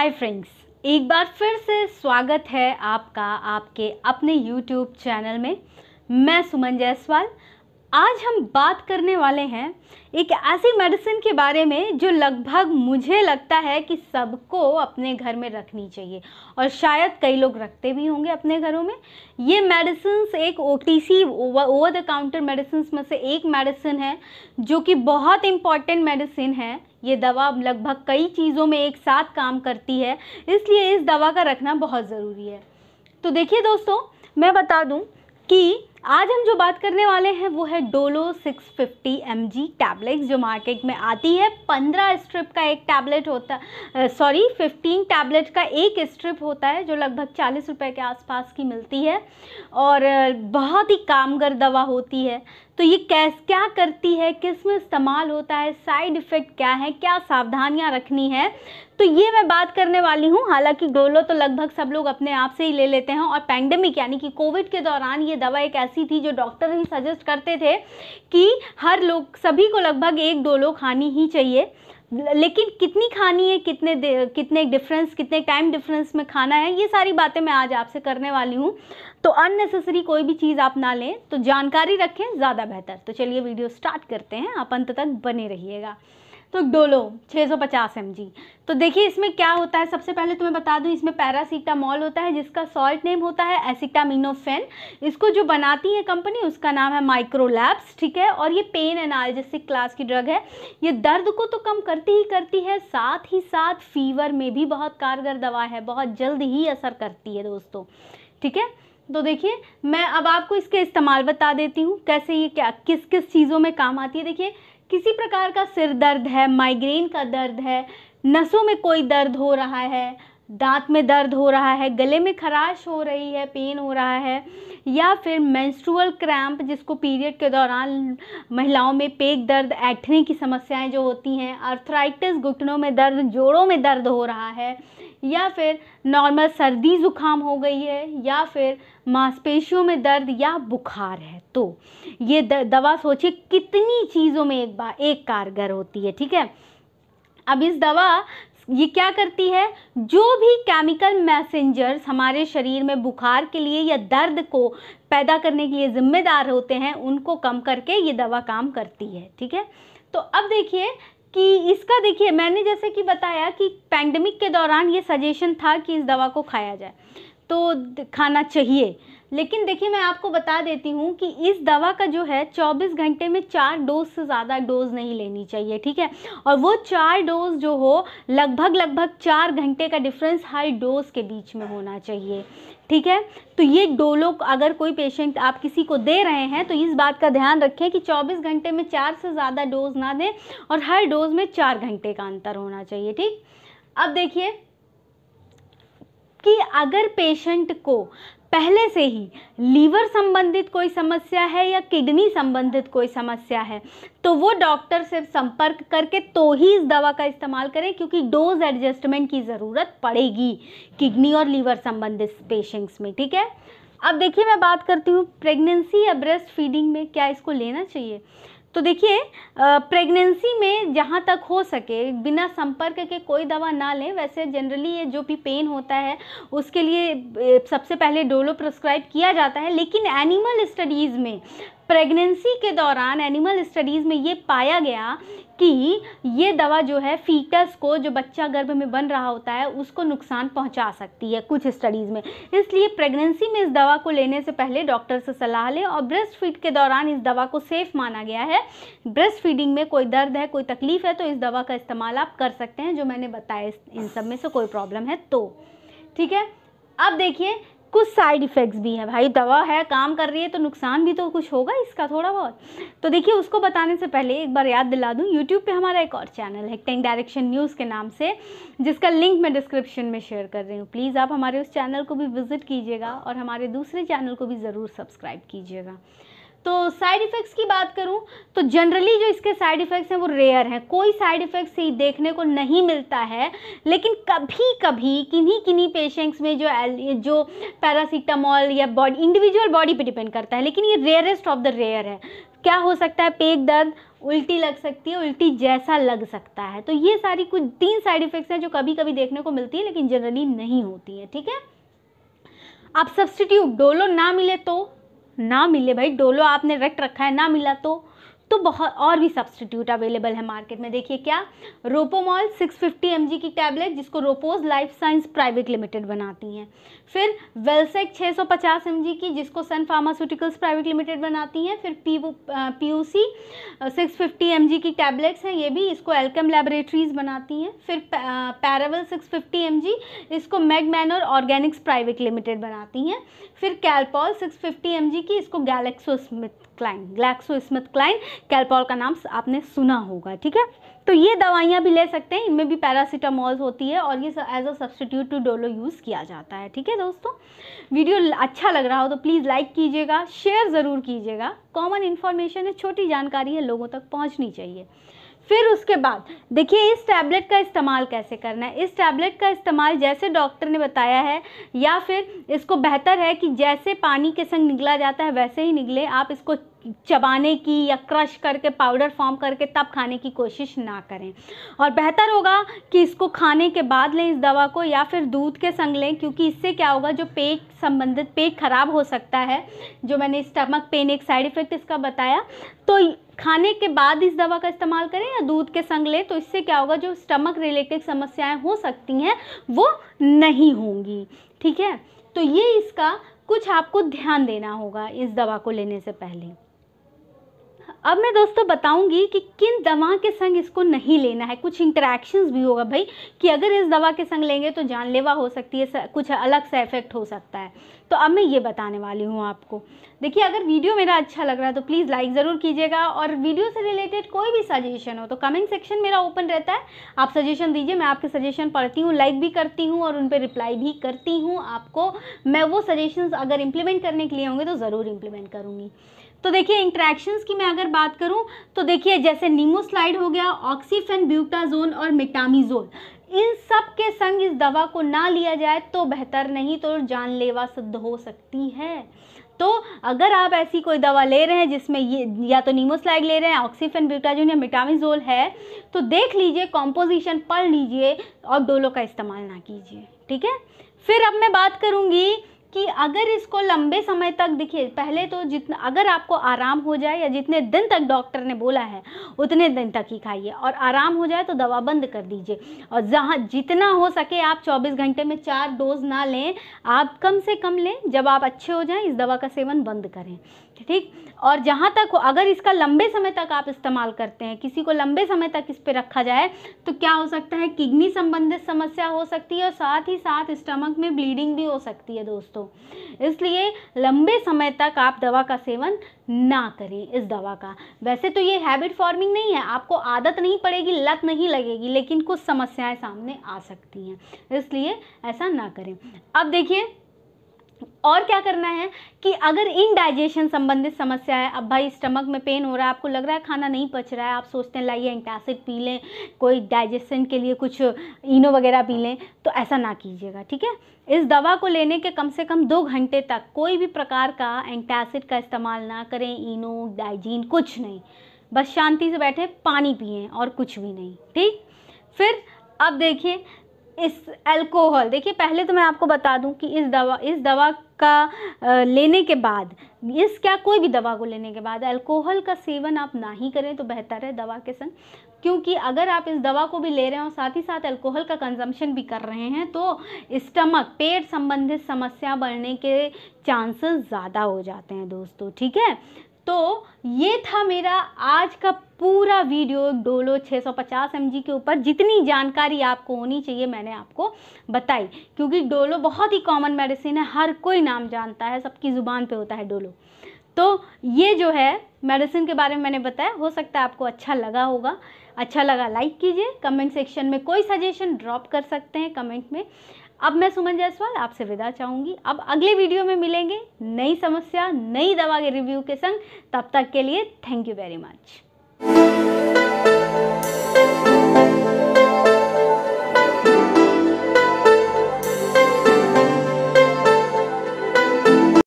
hi friends एक बार फिर से स्वागत है आपका आपके अपने यूट्यूब चैनल में मैं सुमन जायसवाल आज हम बात करने वाले हैं एक ऐसी मेडिसिन के बारे में जो लगभग मुझे लगता है कि सबको अपने घर में रखनी चाहिए और शायद कई लोग रखते भी होंगे अपने घरों में ये मेडिसिन एक O T C over the counter medicine में से एक मेडिसिन है जो कि बहुत इम्पॉर्टेंट मेडिसिन है ये दवा लगभग कई चीज़ों में एक साथ काम करती है इसलिए इस दवा का रखना बहुत ज़रूरी है तो देखिए दोस्तों मैं बता दूँ कि आज हम जो बात करने वाले हैं वो है Dolo 650 fifty M G tablet जो मार्केट में आती है 15 स्ट्रिप का एक टैबलेट होता सॉरी 15 टैबलेट का एक स्ट्रिप होता है जो लगभग चालीस रुपए के आसपास की मिलती है और बहुत ही कामगर दवा होती है तो ये कैस क्या करती है किस में इस्तेमाल होता है साइड इफ़ेक्ट क्या है क्या सावधानियाँ रखनी है तो ये मैं बात करने वाली हूँ हालांकि डोलो तो लगभग सब लोग अपने आप से ही ले लेते हैं और पैंडमिक यानी कि कोविड के दौरान ये दवा एक ऐसी थी जो डॉक्टर ही सजेस्ट करते थे कि हर लोग सभी को लगभग एक दो लोग खानी ही चाहिए लेकिन कितनी खानी है कितने कितने डिफरेंस कितने टाइम डिफरेंस में खाना है ये सारी बातें मैं आज आपसे करने वाली हूँ तो अननेसेसरी कोई भी चीज़ आप ना लें तो जानकारी रखें ज़्यादा बेहतर तो चलिए वीडियो स्टार्ट करते हैं आप अंत तक बने रहिएगा तो डोलो 650 सौ तो देखिए इसमें क्या होता है सबसे पहले तुम्हें तो बता दूं इसमें पैरासीटामॉल होता है जिसका सॉल्ट नेम होता है एसिटामिनोफेन इसको जो बनाती है कंपनी उसका नाम है माइक्रोलैब्स ठीक है और ये पेन एनाल्जेसिक क्लास की ड्रग है ये दर्द को तो कम करती ही करती है साथ ही साथ फीवर में भी बहुत कारगर दवा है बहुत जल्द ही असर करती है दोस्तों ठीक है तो देखिए मैं अब आपको इसके इस्तेमाल बता देती हूँ कैसे ये क्या किस किस चीज़ों में काम आती है देखिए किसी प्रकार का सिर दर्द है माइग्रेन का दर्द है नसों में कोई दर्द हो रहा है दांत में दर्द हो रहा है गले में खराश हो रही है पेन हो रहा है या फिर मेंस्ट्रुअल क्रैम्प जिसको पीरियड के दौरान महिलाओं में पेट दर्द ऐठने की समस्याएं जो होती हैं अर्थराइटिस घुटनों में दर्द जोड़ों में दर्द हो रहा है या फिर नॉर्मल सर्दी ज़ुकाम हो गई है या फिर मांसपेशियों में दर्द या बुखार है तो ये दवा सोचिए कितनी चीज़ों में एक बार एक कारगर होती है ठीक है अब इस दवा ये क्या करती है जो भी केमिकल मैसेंजर्स हमारे शरीर में बुखार के लिए या दर्द को पैदा करने के लिए ज़िम्मेदार होते हैं उनको कम करके ये दवा काम करती है ठीक है तो अब देखिए कि इसका देखिए मैंने जैसे कि बताया कि पैंडमिक के दौरान ये सजेशन था कि इस दवा को खाया जाए तो खाना चाहिए लेकिन देखिए मैं आपको बता देती हूँ कि इस दवा का जो है 24 घंटे में चार डोज से ज़्यादा डोज नहीं लेनी चाहिए ठीक है और वो चार डोज जो हो लगभग लगभग चार घंटे का डिफरेंस हर डोज के बीच में होना चाहिए ठीक है तो ये डोलो अगर कोई पेशेंट आप किसी को दे रहे हैं तो इस बात का ध्यान रखें कि 24 घंटे में चार से ज़्यादा डोज ना दें और हर डोज में चार घंटे का अंतर होना चाहिए ठीक अब देखिए कि अगर पेशेंट को पहले से ही लीवर संबंधित कोई समस्या है या किडनी संबंधित कोई समस्या है तो वो डॉक्टर से संपर्क करके तो ही इस दवा का इस्तेमाल करें क्योंकि डोज एडजस्टमेंट की ज़रूरत पड़ेगी किडनी और लीवर संबंधित पेशेंट्स में ठीक है अब देखिए मैं बात करती हूँ प्रेगनेंसी या ब्रेस्ट फीडिंग में क्या इसको लेना चाहिए तो देखिए प्रेगनेंसी में जहाँ तक हो सके बिना संपर्क के कोई दवा ना लें वैसे जनरली ये जो भी पेन होता है उसके लिए सबसे पहले डोलो प्रिस्क्राइब किया जाता है लेकिन एनिमल स्टडीज़ में प्रेगनेंसी के दौरान एनिमल स्टडीज़ में ये पाया गया कि ये दवा जो है फीटस को जो बच्चा गर्भ में बन रहा होता है उसको नुकसान पहुंचा सकती है कुछ स्टडीज़ में इसलिए प्रेगनेंसी में इस दवा को लेने से पहले डॉक्टर से सलाह लें और ब्रेस्ट फीड के दौरान इस दवा को सेफ़ माना गया है ब्रेस्ट फीडिंग में कोई दर्द है कोई तकलीफ़ है तो इस दवा का इस्तेमाल आप कर सकते हैं जो मैंने बताया इन सब में से कोई प्रॉब्लम है तो ठीक है अब देखिए कुछ साइड इफ़ेक्ट्स भी हैं भाई दवा है काम कर रही है तो नुकसान भी तो कुछ होगा इसका थोड़ा बहुत तो देखिए उसको बताने से पहले एक बार याद दिला दूँ यूट्यूब पे हमारा एक और चैनल है टेंग डायरेक्शन न्यूज़ के नाम से जिसका लिंक मैं डिस्क्रिप्शन में शेयर कर रही हूँ प्लीज़ आप हमारे उस चैनल को भी विज़िट कीजिएगा और हमारे दूसरे चैनल को भी ज़रूर सब्सक्राइब कीजिएगा तो साइड इफ़ेक्ट्स की बात करूं तो जनरली जो इसके साइड इफ़ेक्ट्स हैं वो रेयर हैं कोई साइड इफ़ेक्ट्स ही देखने को नहीं मिलता है लेकिन कभी कभी किन्हीं किन्हीं पेशेंट्स में जो जो पैरासीटामॉल या बॉडी इंडिविजुअल बॉडी पे डिपेंड करता है लेकिन ये रेयरेस्ट ऑफ द रेयर है क्या हो सकता है पेट दर्द उल्टी लग सकती है उल्टी जैसा लग सकता है तो ये सारी कुछ तीन साइड इफ़ेक्ट्स हैं जो कभी कभी देखने को मिलती है लेकिन जनरली नहीं होती है ठीक है आप सब्सटीट्यूट डोलो ना मिले तो ना मिले भाई डोलो आपने रट रखा है ना मिला तो तो बहुत और भी सब्सटीट्यूट अवेलेबल है मार्केट में देखिए क्या रोपोमॉल 650 फिफ्टी की टैबलेट जिसको रोपोज लाइफ साइंस प्राइवेट लिमिटेड बनाती हैं फिर वेलसेक 650 सौ की जिसको सन फार्मास्यूटिकल्स प्राइवेट लिमिटेड बनाती हैं फिर P P U C six fifty की टैबलेट्स हैं ये भी इसको एल्कम लेबोरेटरीज बनाती हैं फिर पैरावल सिक्स फिफ्टी इसको मैगमैनर ऑर्गेनिक्स प्राइवेट लिमिटेड बनाती हैं फिर कैलपॉल सिक्स फिफ्टी की इसको Glaxo Smith Kline Glaxo Smith Kline Calpol का नाम आपने सुना होगा ठीक है तो ये दवाइयाँ भी ले सकते हैं इनमें भी पैरासीटामोल होती है और ये as a substitute to Dolo use किया जाता है ठीक है दोस्तों वीडियो अच्छा लग रहा हो तो प्लीज़ लाइक कीजिएगा शेयर ज़रूर कीजिएगा कॉमन इन्फॉर्मेशन है छोटी जानकारी है लोगों तक पहुँचनी चाहिए फिर उसके बाद देखिए इस टैबलेट का इस्तेमाल कैसे करना है इस टैबलेट का इस्तेमाल जैसे डॉक्टर ने बताया है या फिर इसको बेहतर है कि जैसे पानी के संग निगला जाता है वैसे ही निगले आप इसको चबाने की या क्रश करके पाउडर फॉर्म करके तब खाने की कोशिश ना करें और बेहतर होगा कि इसको खाने के बाद लें इस दवा को या फिर दूध के संग लें क्योंकि इससे क्या होगा जो पेट संबंधित पेट खराब हो सकता है जो मैंने स्टमक पेन एक साइड इफ़ेक्ट इसका बताया तो खाने के बाद इस दवा का इस्तेमाल करें या दूध के संग लें तो इससे क्या होगा जो स्टमक रिलेटेड समस्याएँ हो सकती हैं वो नहीं होंगी ठीक है तो ये इसका कुछ आपको ध्यान देना होगा इस दवा को लेने से पहले अब मैं दोस्तों बताऊंगी कि किन दवा के संग इसको नहीं लेना है कुछ इंटरेक्शंस भी होगा भाई कि अगर इस दवा के संग लेंगे तो जानलेवा हो सकती है कुछ अलग सा इफेक्ट हो सकता है तो अब मैं ये बताने वाली हूँ आपको देखिए अगर वीडियो मेरा अच्छा लग रहा है तो प्लीज़ लाइक ज़रूर कीजिएगा और वीडियो से रिलेटेड कोई भी सजेशन हो तो कमेंट सेक्शन मेरा ओपन रहता है आप सजेशन दीजिए मैं आपके सजेशन पढ़ती हूँ लाइक भी करती हूँ और उन पर रिप्लाई भी करती हूँ आपको मैं वो सजेशन अगर इम्प्लीमेंट करने के लिए होंगे तो ज़रूर इम्प्लीमेंट करूँगी तो देखिए इंट्रैक्शंस की मैं अगर बात करूं तो देखिए जैसे नीमोस्लाइड हो गया ऑक्सीफेन ब्यूटाजोन और मिटामीजोल इन सब के संग इस दवा को ना लिया जाए तो बेहतर नहीं तो जानलेवा सिद्ध हो सकती है तो अगर आप ऐसी कोई दवा ले रहे हैं जिसमें ये या तो नीमोस्लाइड ले रहे हैं ऑक्सीफेन ब्यूटाजोन या मिटामिजोल है तो देख लीजिए कॉम्पोजिशन पढ़ लीजिए और डोलो का इस्तेमाल ना कीजिए ठीक है फिर अब मैं बात करूँगी कि अगर इसको लंबे समय तक दिखे पहले तो जितना अगर आपको आराम हो जाए या जितने दिन तक डॉक्टर ने बोला है उतने दिन तक ही खाइए और आराम हो जाए तो दवा बंद कर दीजिए और जहाँ जितना हो सके आप 24 घंटे में चार डोज ना लें आप कम से कम लें जब आप अच्छे हो जाएं इस दवा का सेवन बंद करें ठीक और जहाँ तक अगर इसका लंबे समय तक आप इस्तेमाल करते हैं किसी को लंबे समय तक इस पर रखा जाए तो क्या हो सकता है किडनी संबंधित समस्या हो सकती है और साथ ही साथ स्टमक में ब्लीडिंग भी हो सकती है दोस्तों इसलिए लंबे समय तक आप दवा का सेवन ना करें इस दवा का वैसे तो ये हैबिट फॉर्मिंग नहीं है आपको आदत नहीं पड़ेगी लत नहीं लगेगी लेकिन कुछ समस्याएं सामने आ सकती हैं इसलिए ऐसा ना करें अब देखिए और क्या करना है कि अगर इन डाइजेशन संबंधित समस्या है अब भाई स्टमक में पेन हो रहा है आपको लग रहा है खाना नहीं पच रहा है आप सोचते हैं लाइए एंटासिड पी लें कोई डाइजेशन के लिए कुछ इनो वगैरह पी लें तो ऐसा ना कीजिएगा ठीक है इस दवा को लेने के कम से कम दो घंटे तक कोई भी प्रकार का एंटासिड का इस्तेमाल ना करें इनो डाइजीन कुछ नहीं बस शांति से बैठे पानी पिए और कुछ भी नहीं ठीक फिर अब देखिए इस अल्कोहल देखिए पहले तो मैं आपको बता दूं कि इस दवा इस दवा का लेने के बाद इस क्या कोई भी दवा को लेने के बाद अल्कोहल का सेवन आप ना ही करें तो बेहतर है दवा के संग क्योंकि अगर आप इस दवा को भी ले रहे हैं और साथ ही साथ अल्कोहल का कंजम्पशन भी कर रहे हैं तो स्टमक पेट संबंधित समस्या बढ़ने के चांसेस ज़्यादा हो जाते हैं दोस्तों ठीक है तो ये था मेरा आज का पूरा वीडियो डोलो 650 सौ के ऊपर जितनी जानकारी आपको होनी चाहिए मैंने आपको बताई क्योंकि डोलो बहुत ही कॉमन मेडिसिन है हर कोई नाम जानता है सबकी ज़ुबान पे होता है डोलो तो ये जो है मेडिसिन के बारे में मैंने बताया हो सकता है आपको अच्छा लगा होगा अच्छा लगा लाइक कीजिए कमेंट सेक्शन में कोई सजेशन ड्रॉप कर सकते हैं कमेंट में अब मैं सुमन जायसवाल आपसे विदा चाहूंगी अब अगले वीडियो में मिलेंगे नई समस्या नई दवा के रिव्यू के संग तब तक के लिए थैंक यू वेरी मच